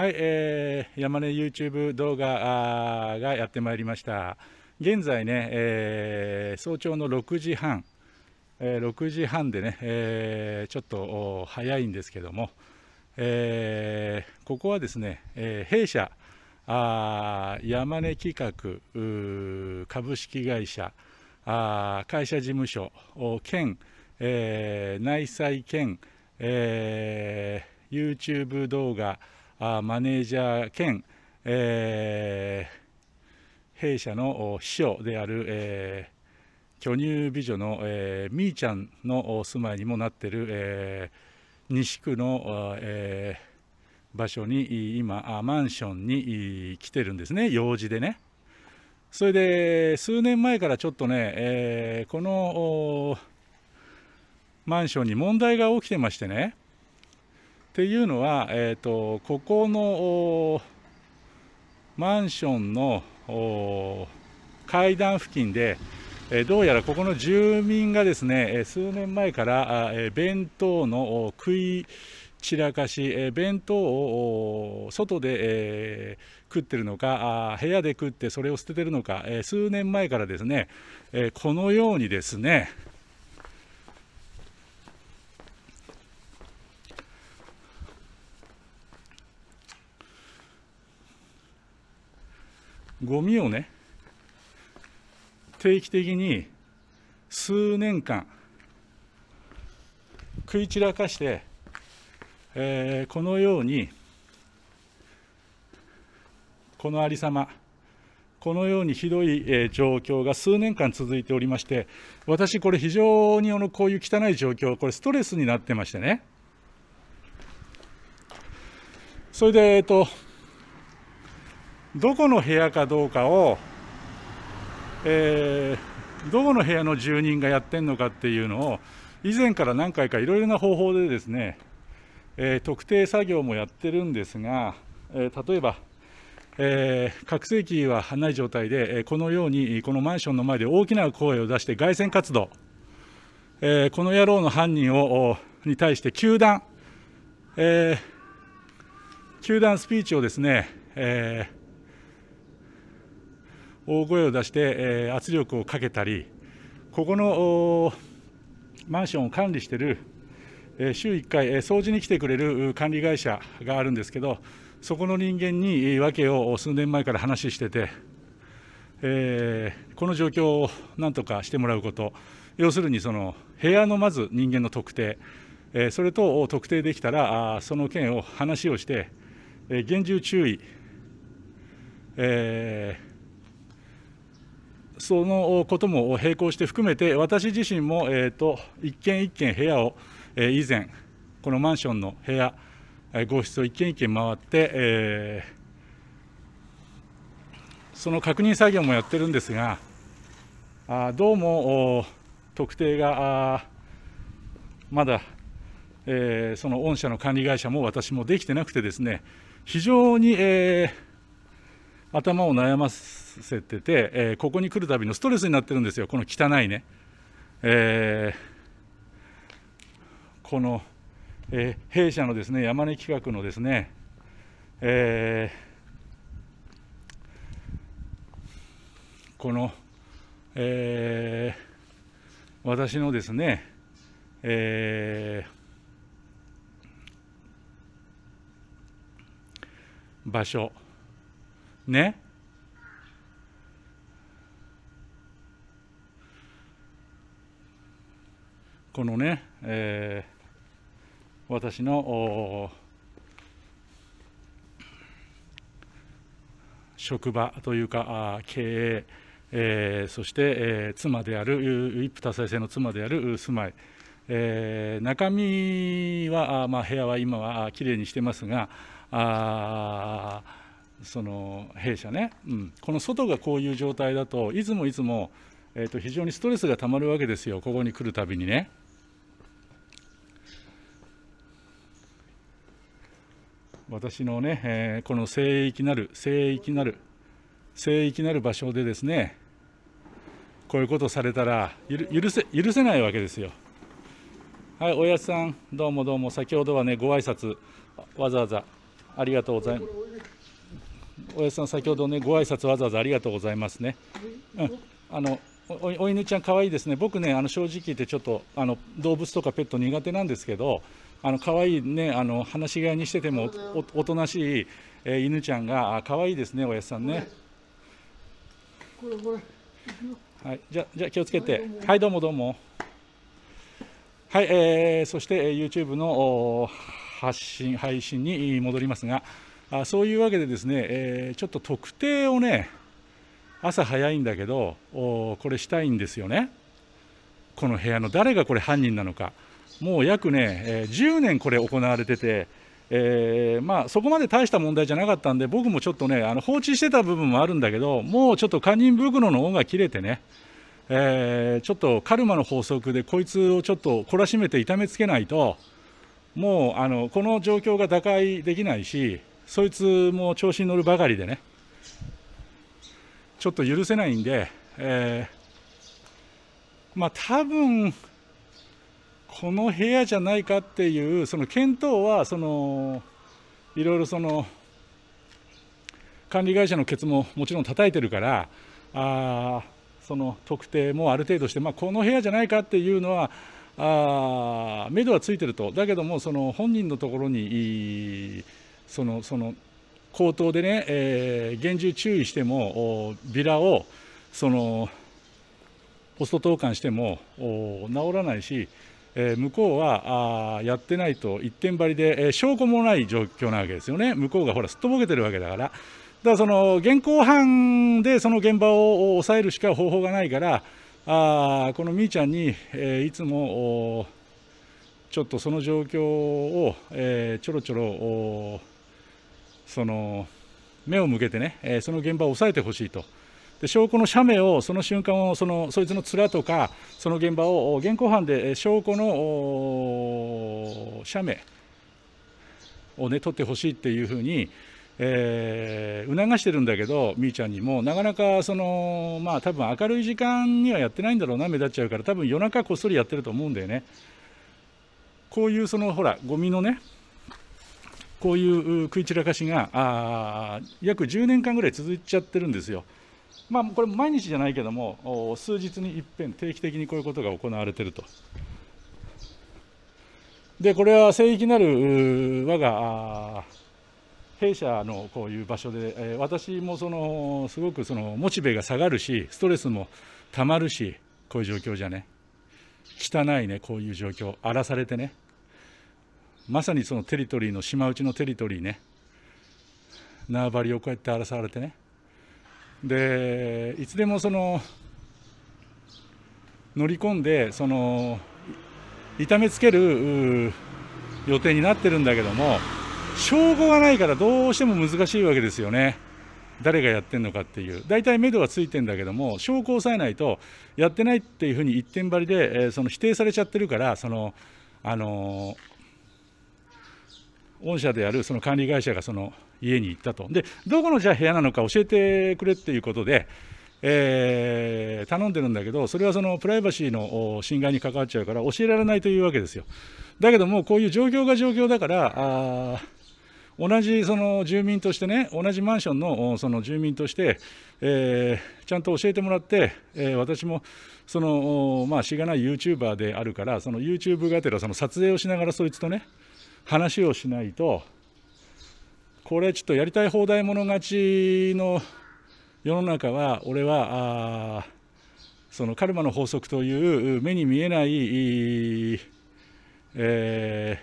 はい、えー、山根 YouTube 動画がやってまいりました。現在ね、えー、早朝の6時半、えー、6時半でね、えー、ちょっと早いんですけども、えー、ここはですね、えー、弊社あ山根企画株式会社あ会社事務所兼、えー、内裁兼、えー、YouTube 動画マネージャー兼、えー、弊社の秘書である、えー、巨乳美女の、えー、みーちゃんの住まいにもなってる、えー、西区の、えー、場所に今マンションに来てるんですね用事でね。それで数年前からちょっとね、えー、このマンションに問題が起きてましてね、っていうのは、えーと、ここのマンションの階段付近で、えどうやらここの住民がですね数年前から弁当の食い散らかし弁当を外で食ってるのか部屋で食ってそれを捨ててるのか数年前からですねこのようにですねゴミをね定期的に数年間食い散らかして、えー、このようにこのありさまこのようにひどい、えー、状況が数年間続いておりまして私これ非常にあのこういう汚い状況これストレスになってましてねそれでえっ、ー、とどこの部屋かどうかを、えー、どこの部屋の住人がやってんのかっていうのを以前から何回かいろいろな方法でですね、えー、特定作業もやってるんですが、えー、例えば、えー、拡声器はない状態で、えこのようにこのマンションの前で大きな声を出して凱旋活動、えこの野郎の犯人をに対して球団、え球団スピーチをですね、えー大声を出して圧力をかけたり、ここのマンションを管理している週1回掃除に来てくれる管理会社があるんですけどそこの人間に訳を数年前から話してて、えー、この状況をなんとかしてもらうこと要するにその部屋のまず人間の特定、えー、それと特定できたらその件を話をして、えー、厳重注意、えーそのことも並行して含めて、私自身も、えーと、一軒一軒部屋を、えー、以前、このマンションの部屋、えー、合室を一軒一軒回って、えー、その確認作業もやってるんですが、あどうも特定がまだ、えー、その御社の管理会社も私もできてなくてですね、非常に、えー、頭を悩ませてて、えー、ここに来るたびのストレスになってるんですよ、この汚いね。えー、この、えー、弊社のですね山根企画のですね、えー、この、えー、私のですね、えー、場所ねこのね、えー、私の職場というか経営、えー、そして、えー、妻である一夫多妻制の妻である住まい、えー、中身は、まあ、部屋は今はきれいにしてますがあその弊社ね、うん、この外がこういう状態だといつもいつも、えーと、非常にストレスがたまるわけですよここに来るたびにね。私のね、えー、この聖域なる聖域なる聖域なる場所でですねこういうことされたら許せ許せないわけですよ。はい、おやすさん、どうもどうも、先ほどはね、ご挨拶わざわざありがとうございます。おやさん、先ほどね、ご挨拶わざわざありがとうございますね。うん、あのお犬ちゃん、可愛いですね、僕ね、あの正直言って、ちょっとあの動物とかペット苦手なんですけど、あの可愛いね、あの話し飼いにしててもおとなしい、えー、犬ちゃんが、可愛いですね、おやさんね。はい、じゃじゃ気をつけて、はい、どうもどうも。はい、えー、そして、えー、YouTube の発信、配信に戻りますが。あそういうわけでですね、えー、ちょっと特定をね朝早いんだけどこれしたいんですよねこの部屋の誰がこれ犯人なのかもう約ね、えー、10年これ行われてて、えー、まあ、そこまで大した問題じゃなかったんで僕もちょっとねあの放置してた部分もあるんだけどもうちょっと堪忍袋の尾が切れてねえー、ちょっとカルマの法則でこいつをちょっと懲らしめて痛めつけないともうあのこの状況が打開できないしそいつも調子に乗るばかりでねちょっと許せないんで、えー、まあ多分この部屋じゃないかっていうその検討はそのいろいろその管理会社のケツももちろん叩いてるからあその特定もある程度して、まあ、この部屋じゃないかっていうのはあ目処はついてるとだけどもその本人のところにそのその口頭でね、えー、厳重注意してもビラをそのポスト投函しても治らないし、えー、向こうはあやってないと一点張りで、えー、証拠もない状況なわけですよね向こうがほらすっとぼけてるわけだから。だからその現行犯でその現場を抑えるしか方法がないからあこのみーちゃんに、えー、いつもちょっとその状況を、えー、ちょろちょろその目を向けてね、えー、その現場を抑えてほしいと。で証拠の写メをその瞬間をそのそいつの面とかその現場を現行犯で証拠の写メをね取ってほしいっていうふうに、えー、促してるんだけどみーちゃんにもなかなかそのまあ多分明るい時間にはやってないんだろうな目立っちゃうから多分夜中こっそりやってると思うんだよね。こういうそのほらゴミのねこういう食い散らかしがあ約10年間ぐらい続いちゃってるんですよ。まあ、これ毎日じゃないけども数日にいっぺん定期的にこういうことが行われてると。でこれは聖域なる我が弊社のこういう場所で、え私もそのすごくそのモチベが下がるしストレスもたまるしこういう状況じゃね汚いねこういう状況荒らされてねまさにそのテリトリーの島内のテリトリーね縄張りをこうやって荒らされてねでいつでもその乗り込んでその痛めつける予定になってるんだけども証拠がないからどうしても難しいわけですよね誰がやってんのかっていう大体目処はついてんだけども証拠を押さえないとやってないっていうふうに一点張りで、えー、その否定されちゃってるからそのあのー御社であるその管理会社がその家に行ったと、でどこのじゃ部屋なのか教えてくれっていうことで、えー、頼んでるんだけど、それはそのプライバシーの侵害に関わっちゃうから、教えられないというわけですよ。だけども、こういう状況が状況だから、同じその住民としてね、同じマンションのその住民として、えー、ちゃんと教えてもらって、えー、私もその、まあ、しがない YouTuber であるから、その YouTube がてらその撮影をしながら、そいつとね、話をしないとこれちょっとやりたい放題者勝ちの世の中は俺はそのカルマの法則という目に見えない、え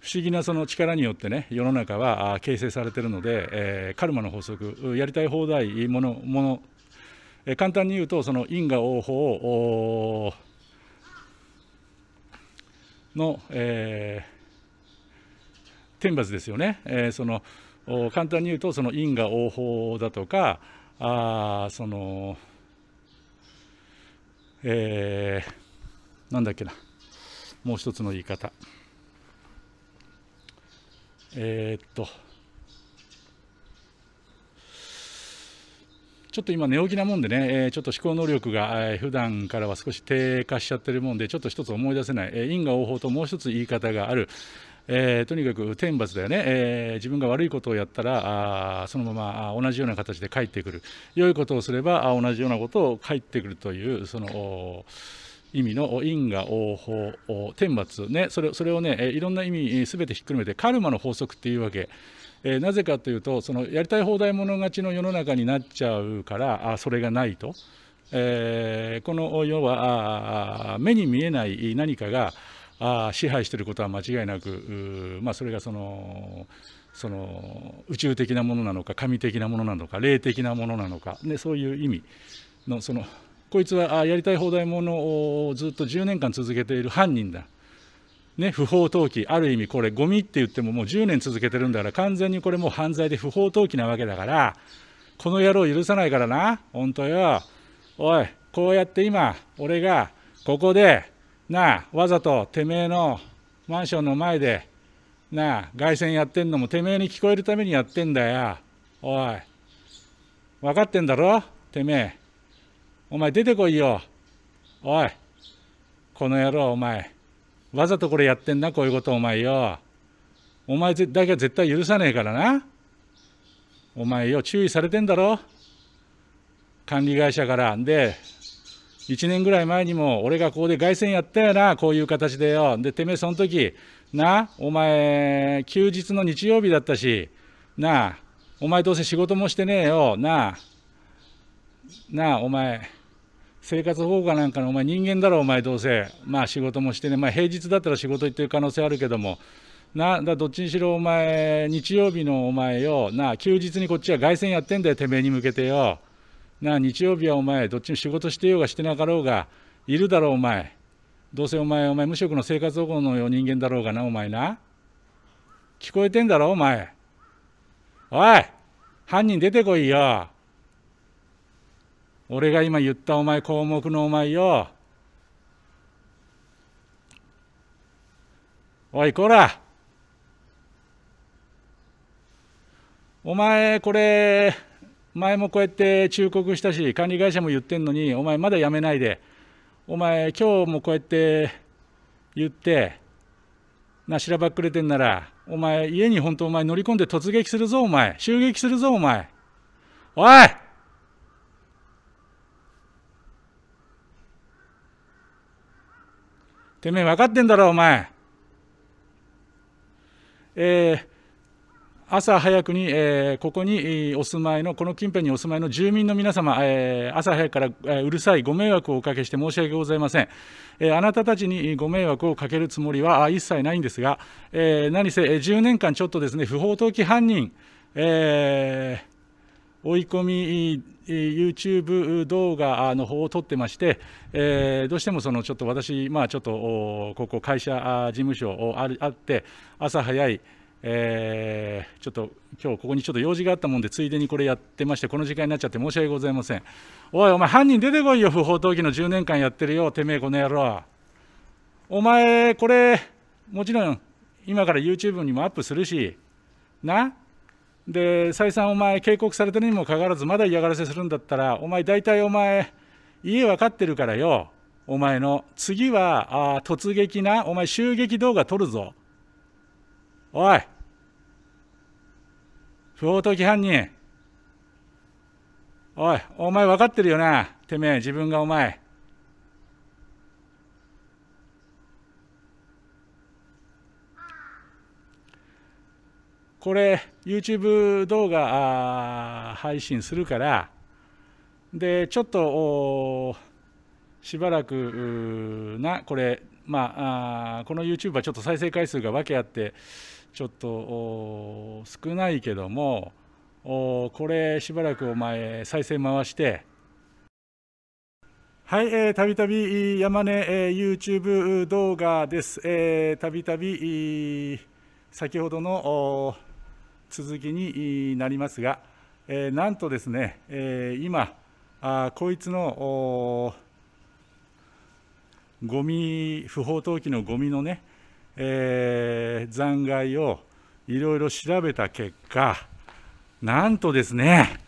ー、不思議なその力によってね世の中は形成されてるので、えー、カルマの法則やりたい放題ものもの、簡単に言うとその因果応報の、えー天罰ですよね、えー、その簡単に言うとその因果応報だとかあその、えー、なんだっけなもう一つの言い方えー、っとちょっと今寝起きなもんでね、えー、ちょっと思考能力が、えー、普段からは少し低下しちゃってるもんで、ちょっと一つ思い出せない、えー、因果応報ともう一つ言い方がある、えー、とにかく天罰だよね、えー、自分が悪いことをやったらあそのまま同じような形で帰ってくる良いことをすれば同じようなことを帰ってくるというその意味の因果応報天罰ねそれそれをねいろんな意味すべてひっくるめてカルマの法則っていうわけ。えー、なぜかというとそのやりたい放題物勝ちの世の中になっちゃうからあそれがないと、えー、この要は目に見えない何かがあ支配していることは間違いなく、まあ、それがそのその宇宙的なものなのか神的なものなのか霊的なものなのか、ね、そういう意味のそのこいつはやりたい放題ものをずっと10年間続けている犯人だ。ね、不法投棄ある意味これゴミって言ってももう10年続けてるんだから完全にこれもう犯罪で不法投棄なわけだからこの野郎許さないからな本当よおいこうやって今俺がここでなあわざとてめえのマンションの前でなあ凱旋やってんのもてめえに聞こえるためにやってんだよおい分かってんだろてめえお前出てこいよおいこの野郎お前わざとこれやってんなこういうことお前よお前だけは絶対許さねえからなお前よ注意されてんだろ管理会社からで1年ぐらい前にも、俺がここで凱旋やったよな、こういう形でよ。で、てめえ、その時な、お前、休日の日曜日だったし、なあ、お前どうせ仕事もしてねえよ、なあ、なあ、お前、生活保護かなんかの、お前人間だろ、お前どうせ。まあ仕事もしてね、まあ平日だったら仕事行ってる可能性あるけども、なだどっちにしろお前、日曜日のお前よ、なあ、休日にこっちは凱旋やってんだよ、てめえに向けてよ。なあ日曜日はお前どっちも仕事してようがしてなかろうがいるだろうお前どうせお前お前無職の生活保護のよう人間だろうがなお前な聞こえてんだろお前おい犯人出てこいよ俺が今言ったお前項目のお前よおいこらお前これ前もこうやって忠告したし、管理会社も言ってんのに、お前まだ辞めないで、お前今日もこうやって言って、なしらばっくれてんなら、お前家に本当お前乗り込んで突撃するぞお前、襲撃するぞお前、おいてめえ分かってんだろお前。えー、朝早くに、えー、ここにお住まいの、この近辺にお住まいの住民の皆様、えー、朝早くから、えうるさいご迷惑をおかけして申し訳ございません、えー、あなたたちにご迷惑をかけるつもりは一切ないんですが、え何せ10年間ちょっとですね、不法投棄犯人、え追い込み YouTube 動画の方を撮ってまして、えー、どうしてもそのちょっと私、まあ、ちょっとここ、会社事務所あるあって、朝早い、えー、ちょっと今日ここにちょっと用事があったもんで、ついでにこれやってまして、この時間になっちゃって申し訳ございません。おい、お前、犯人出てこいよ、不法投棄の10年間やってるよ、てめえ、この野郎。お前、これ、もちろん、今から YouTube にもアップするし、なで、再三お前、警告されてるにもかかわらず、まだ嫌がらせするんだったら、お前、大体お前、家分かってるからよ、お前の。次は、あ突撃な、お前、襲撃動画撮るぞ。おい不法投棄犯人おいお前分かってるよなてめえ自分がお前これ YouTube 動画配信するからでちょっとしばらくなこれまあこの YouTube はちょっと再生回数が分けあってちょっと少ないけどもこれしばらくお前再生回してはい、たびたび山根、えー、YouTube 動画です。たびたび先ほどの続きになりますが、えー、なんとですね、えー、今あこいつのゴミ不法投棄のゴミのねえー、残骸をいろいろ調べた結果なんとですね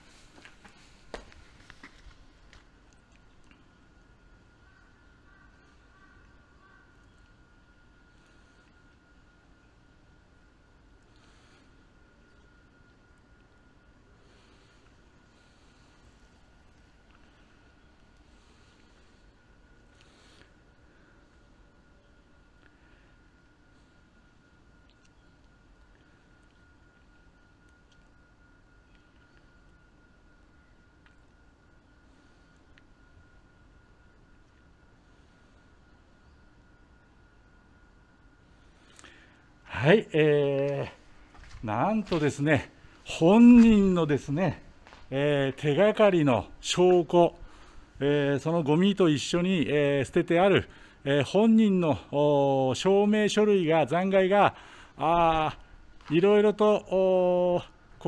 はい、えー、なんとですね、本人のですね、えー、手がかりの証拠、えー、そのゴミと一緒に、え捨ててある、え本人の証明書類が、残骸が、あいろいろとこ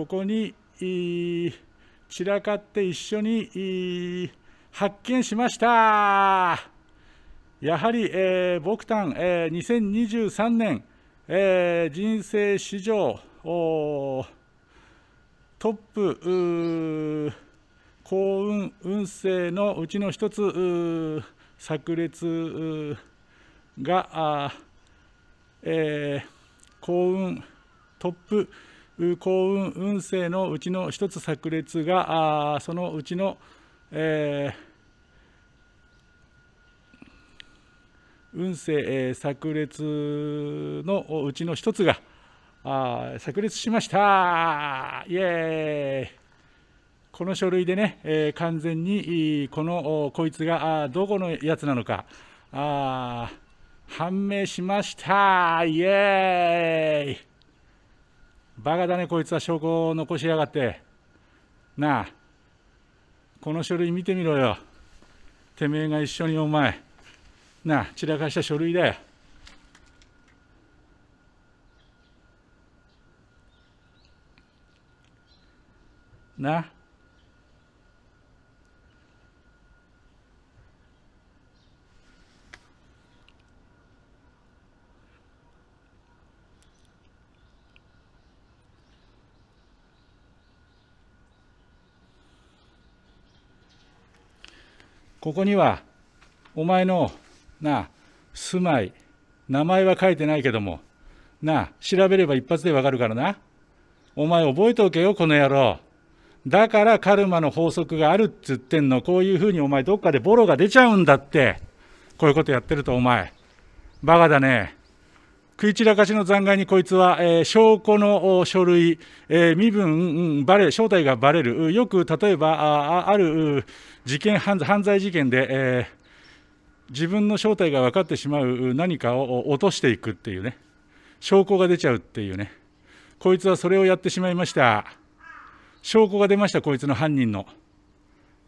こに散らかって一緒に発見しました。やはり、えー、僕たん、ン、えー、2023年、えー、人生史上トップ幸運運勢のうちの一つ炸裂が、えー、幸運トップ幸運運勢のうちの一つ炸裂がそのうちの、えー運勢、えー、炸裂のうちの一つがあ炸裂しましたイエーイこの書類でね、えー、完全にこのこいつがあどこのやつなのかあ判明しましたイエーイバカだねこいつは証拠を残しやがってなあこの書類見てみろよてめえが一緒にお前なあ散らかした書類だよなここにはお前のなあ、住まい、名前は書いてないけども、なあ、調べれば一発でわかるからな。お前覚えておけよ、この野郎。だからカルマの法則があるっつってんの。こういうふうにお前どっかでボロが出ちゃうんだって。こういうことやってるとお前。バカだね。食い散らかしの残骸にこいつは、えー、証拠の書類、えー、身分、うん、バレ正体がばれる、よく例えばあある事件犯罪事件で、えー、自分の正体が分かってしまう何かを落としていくっていうね証拠が出ちゃうっていうねこいつはそれをやってしまいました証拠が出ましたこいつの犯人の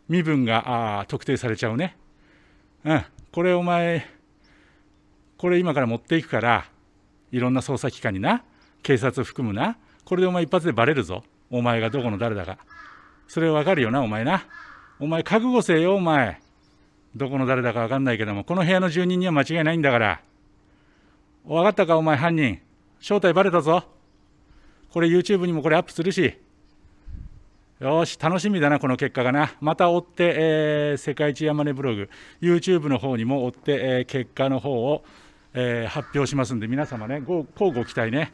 身分が特定されちゃうねうんこれお前これ今から持っていくからいろんな捜査機関にな警察を含むなこれでお前一発でバレるぞお前がどこの誰だかそれ分かるよなお前なお前覚悟せよお前どこの誰だか分かんないけども、この部屋の住人には間違いないんだから。分かったか、お前犯人。正体バレたぞ。これ YouTube にもこれアップするし。よし、楽しみだな、この結果がな。また追って、えー、世界一山根ブログ、YouTube の方にも追って、えー、結果の方を、えー、発表しますんで、皆様ね、ごうご期待ね。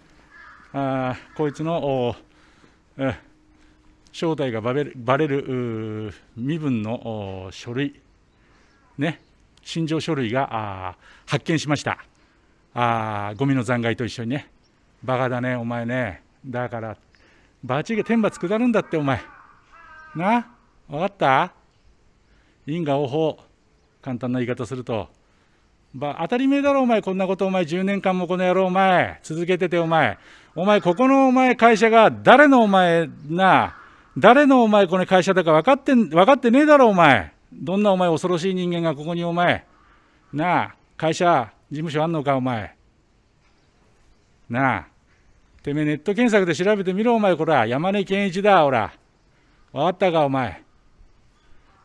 あこいつの、えー、正体がばれる身分の書類。ね、陳情書類が発見しました。あゴミの残骸と一緒にね、バカだね、お前ね、だから、バチが天罰下るんだって、お前。な、分かった因果応報、簡単な言い方すると、ば当たり前だろ、お前、こんなこと、お前、10年間もこの野郎、お前、続けてて、お前、お前、ここのお前、会社が、誰のお前な、誰のお前、この会社だか分かって分かってねえだろ、お前。どんなお前恐ろしい人間がここにお前、なあ、会社、事務所あんのかお前。なあ、てめえネット検索で調べてみろお前、こら、山根健一だ、おら。わかったかお前。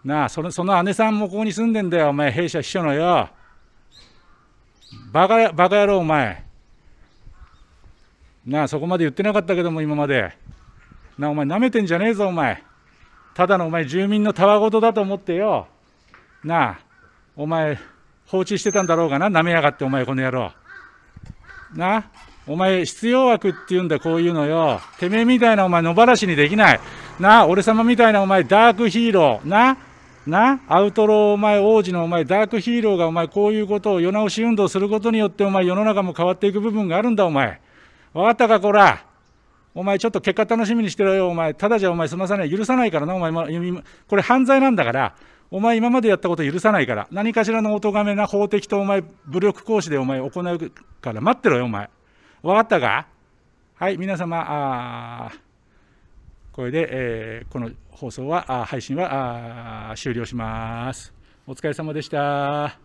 なあその、その姉さんもここに住んでんだよ、お前、弊社秘書のよ。バカ、バカ野郎、お前。なあ、そこまで言ってなかったけども、今まで。なあ、お前、なめてんじゃねえぞ、お前。ただのお前住民のたわごとだと思ってよなあお前放置してたんだろうがな舐めやがってお前この野郎なあお前必要枠って言うんだこういうのよてめえみたいなお前野放しにできないなあ俺様みたいなお前ダークヒーローななアウトローお前王子のお前ダークヒーローがお前こういうことを世直し運動することによってお前世の中も変わっていく部分があるんだお前分かったかこらお前ちょっと結果楽しみにしてろよ、お前。ただじゃお前済まさない。許さないからな、お前。これ犯罪なんだから、お前今までやったこと許さないから、何かしらのお咎めな法的とお前、武力行使でお前行うから待ってろよ、お前。分かったかはい、皆様、あこれで、えー、この放送は、あ配信はあ終了します。お疲れ様でした。